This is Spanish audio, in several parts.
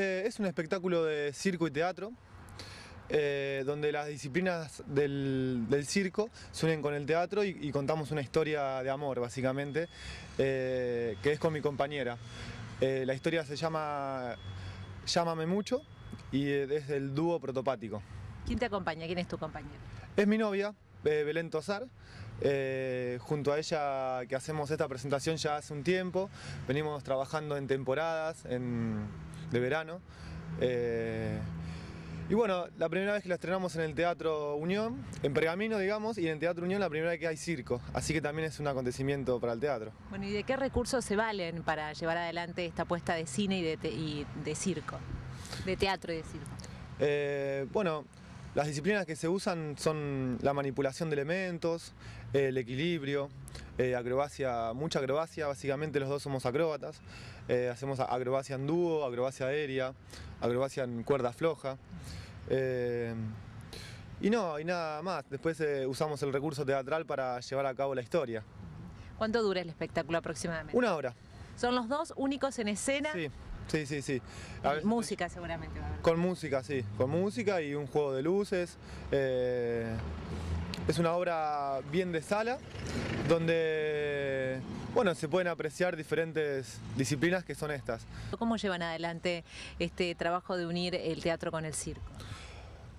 Eh, es un espectáculo de circo y teatro, eh, donde las disciplinas del, circo se unen con el teatro y, contamos una historia de amor, básicamente, eh, que es con mi compañera. la historia se llama Llámame mucho y es del dúo protopático. ¿Quién te acompaña? ¿Quién es tu compañero? Es mi novia, Belén Tosar. junto a ella que hacemos esta presentación ya hace un tiempo. Venimos trabajando en temporadas, en de verano. Eh, y bueno, la primera vez que la estrenamos en el Teatro Unión, en Pergamino, digamos, y en el Teatro Unión la primera vez que hay circo. Así que también es un acontecimiento para el teatro. Bueno, ¿y de qué recursos se valen para llevar adelante esta apuesta de cine y de, circo? De teatro y de circo. Eh, bueno, las disciplinas que se usan son la manipulación de elementos, el equilibrio, eh, acrobacia, mucha acrobacia, básicamente los dos somos acróbatas, eh, hacemos acrobacia en dúo, acrobacia aérea, acrobacia en cuerda floja. Eh, y no, y nada más, después usamos el recurso teatral para llevar a cabo la historia. ¿Cuánto dura el espectáculo aproximadamente? Una hora. ¿Son los dos únicos en escena? Sí. Sí, sí, sí. música seguramente Con música, sí. Con música y un juego de luces. Es una obra bien de sala, donde bueno, se pueden apreciar diferentes disciplinas que son estas. ¿Cómo llevan adelante este trabajo de unir el teatro con el circo?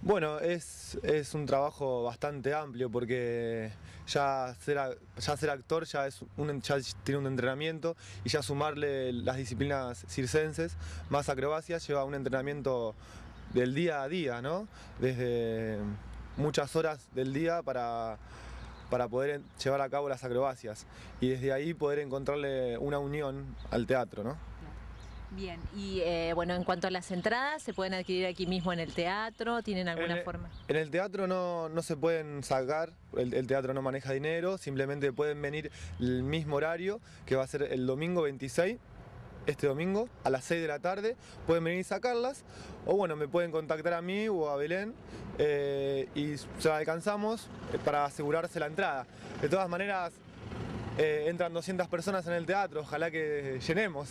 Bueno, es, es, un trabajo bastante amplio porque ya ser, ser actor ya, es tiene un entrenamiento y ya sumarle las disciplinas circenses más acrobacias lleva un entrenamiento del día a día, ¿no? Desde muchas horas del día para, poder llevar a cabo las acrobacias y desde ahí poder encontrarle una unión al teatro, ¿no? Bien, y eh, bueno, en cuanto a las entradas, ¿se pueden adquirir aquí mismo en el teatro? ¿Tienen alguna e- forma? En el teatro no, no se pueden sacar, el, teatro no maneja dinero, simplemente pueden venir el mismo horario, que va a ser el domingo 26, este domingo a las 6 de la tarde. Pueden venir y sacarlas o bueno, me pueden contactar a mí o a Belén eh, y ya alcanzamos eh, para asegurarse la entrada. De todas maneras, eh, entran 200 personas en el teatro, ojalá que llenemos.